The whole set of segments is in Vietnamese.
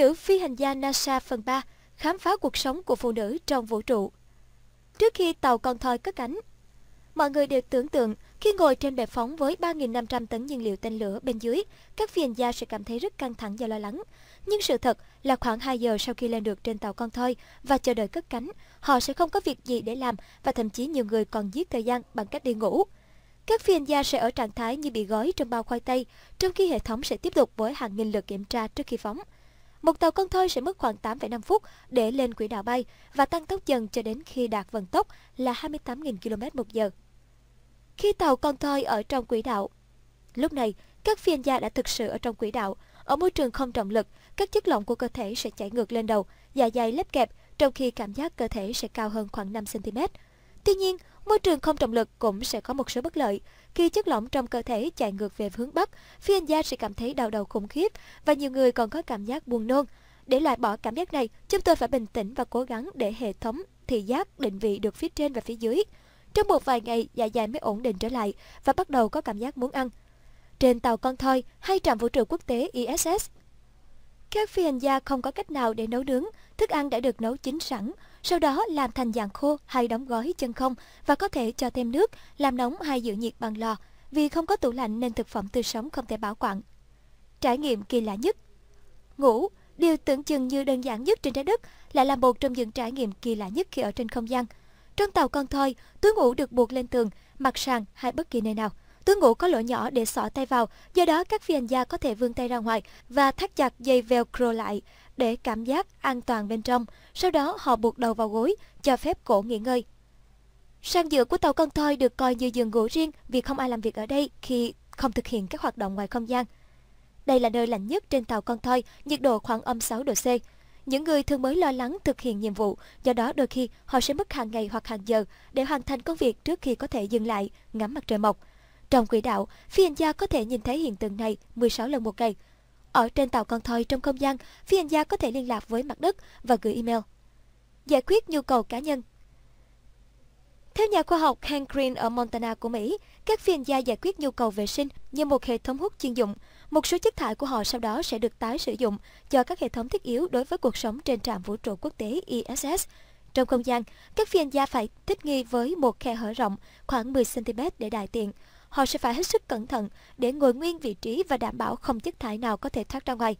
nữ phi hành gia NASA phần 3 khám phá cuộc sống của phụ nữ trong vũ trụ. Trước khi tàu con thoi cất cánh, mọi người đều tưởng tượng khi ngồi trên bệ phóng với 3.500 tấn nhiên liệu tên lửa bên dưới, các phi hành gia sẽ cảm thấy rất căng thẳng và lo lắng. Nhưng sự thật là khoảng 2 giờ sau khi lên được trên tàu con thoi và chờ đợi cất cánh, họ sẽ không có việc gì để làm và thậm chí nhiều người còn giết thời gian bằng cách đi ngủ. Các phi hành gia sẽ ở trạng thái như bị gói trong bao khoai tây, trong khi hệ thống sẽ tiếp tục với hàng nghìn lượt kiểm tra trước khi phóng. Một tàu con thoi sẽ mất khoảng 8,5 phút để lên quỹ đạo bay và tăng tốc dần cho đến khi đạt vận tốc là 28.000 km một giờ. Khi tàu con thoi ở trong quỹ đạo, lúc này các phi hành gia đã thực sự ở trong quỹ đạo. Ở môi trường không trọng lực, các chất lỏng của cơ thể sẽ chảy ngược lên đầu, dạ dày lép kẹp, trong khi cảm giác cơ thể sẽ cao hơn khoảng 5 cm. Tuy nhiên, môi trường không trọng lực cũng sẽ có một số bất lợi. Khi chất lỏng trong cơ thể chạy ngược về hướng Bắc, phi hành gia sẽ cảm thấy đau đầu khủng khiếp và nhiều người còn có cảm giác buồn nôn. Để loại bỏ cảm giác này, chúng tôi phải bình tĩnh và cố gắng để hệ thống thị giác định vị được phía trên và phía dưới. Trong một vài ngày, dạ dày mới ổn định trở lại và bắt đầu có cảm giác muốn ăn. Trên tàu con thoi hay trạm vũ trụ quốc tế ISS, các phi hành gia không có cách nào để nấu nướng, thức ăn đã được nấu chín sẵn, sau đó làm thành dạng khô hay đóng gói chân không và có thể cho thêm nước, làm nóng hay giữ nhiệt bằng lò. Vì không có tủ lạnh nên thực phẩm tươi sống không thể bảo quản. Trải nghiệm kỳ lạ nhất Ngủ, điều tưởng chừng như đơn giản nhất trên trái đất lại là một trong những trải nghiệm kỳ lạ nhất khi ở trên không gian. Trong tàu con thoi, túi ngủ được buộc lên tường, mặt sàn hay bất kỳ nơi nào. Túi ngủ có lỗ nhỏ để xỏ tay vào, do đó các phi hành gia có thể vươn tay ra ngoài và thắt chặt dây velcro lại để cảm giác an toàn bên trong. Sau đó họ buộc đầu vào gối, cho phép cổ nghỉ ngơi. Sang giữa của tàu con thoi được coi như giường ngủ riêng vì không ai làm việc ở đây khi không thực hiện các hoạt động ngoài không gian. Đây là nơi lạnh nhất trên tàu con thoi, nhiệt độ khoảng âm 6 độ C. Những người thường mới lo lắng thực hiện nhiệm vụ, do đó đôi khi họ sẽ mất hàng ngày hoặc hàng giờ để hoàn thành công việc trước khi có thể dừng lại, ngắm mặt trời mọc. Trong quỹ đạo, phi hành gia có thể nhìn thấy hiện tượng này 16 lần một ngày. Ở trên tàu con thoi trong không gian, phi hành gia có thể liên lạc với mặt đất và gửi email. Giải quyết nhu cầu cá nhân Theo nhà khoa học Hank Green ở Montana của Mỹ, các phi hành gia giải quyết nhu cầu vệ sinh như một hệ thống hút chuyên dụng. Một số chất thải của họ sau đó sẽ được tái sử dụng cho các hệ thống thiết yếu đối với cuộc sống trên trạm vũ trụ quốc tế ISS. E trong không gian, các phi hành gia phải thích nghi với một khe hở rộng khoảng 10cm để đại tiện họ sẽ phải hết sức cẩn thận để ngồi nguyên vị trí và đảm bảo không chất thải nào có thể thoát ra ngoài.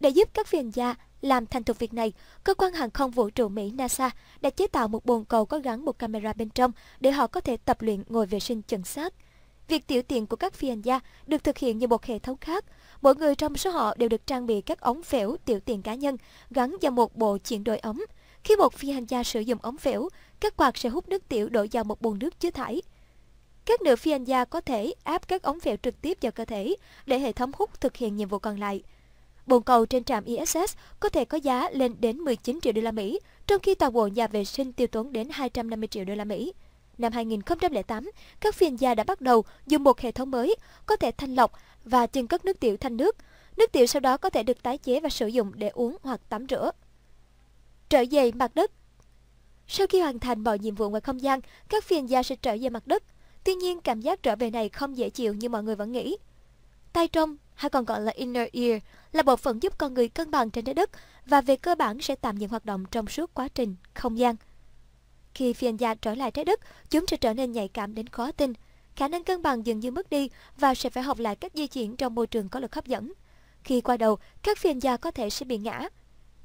Để giúp các phiền gia làm thành thục việc này, cơ quan hàng không vũ trụ Mỹ NASA đã chế tạo một bồn cầu có gắn một camera bên trong để họ có thể tập luyện ngồi vệ sinh chuẩn xác. Việc tiểu tiện của các phiền gia được thực hiện như một hệ thống khác. Mỗi người trong số họ đều được trang bị các ống phễu tiểu tiện cá nhân gắn vào một bộ chuyển đổi ống. Khi một phi hành gia sử dụng ống phễu, các quạt sẽ hút nước tiểu đổ vào một bồn nước chứa thải. Các nữ phi hành gia có thể áp các ống vẹo trực tiếp vào cơ thể để hệ thống hút thực hiện nhiệm vụ còn lại. Bồn cầu trên trạm ISS e có thể có giá lên đến 19 triệu đô la Mỹ, trong khi toàn bộ nhà vệ sinh tiêu tốn đến 250 triệu đô la Mỹ. Năm 2008, các phi hành gia đã bắt đầu dùng một hệ thống mới có thể thanh lọc và chưng cất nước tiểu thành nước. Nước tiểu sau đó có thể được tái chế và sử dụng để uống hoặc tắm rửa. Trở về mặt đất Sau khi hoàn thành mọi nhiệm vụ ngoài không gian, các phi hành gia sẽ trở về mặt đất – Tuy nhiên, cảm giác trở về này không dễ chịu như mọi người vẫn nghĩ. Tai trong hay còn gọi là inner ear là bộ phận giúp con người cân bằng trên trái đất và về cơ bản sẽ tạm dừng hoạt động trong suốt quá trình không gian. Khi phi hành gia trở lại trái đất, chúng sẽ trở nên nhạy cảm đến khó tin. Khả năng cân bằng dường như mất đi và sẽ phải học lại cách di chuyển trong môi trường có lực hấp dẫn. Khi qua đầu, các phi hành gia có thể sẽ bị ngã,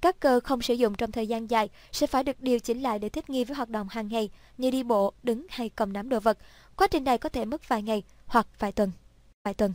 các cơ không sử dụng trong thời gian dài sẽ phải được điều chỉnh lại để thích nghi với hoạt động hàng ngày như đi bộ, đứng hay cầm nắm đồ vật. Quá trình này có thể mất vài ngày hoặc vài tuần. Vài tuần.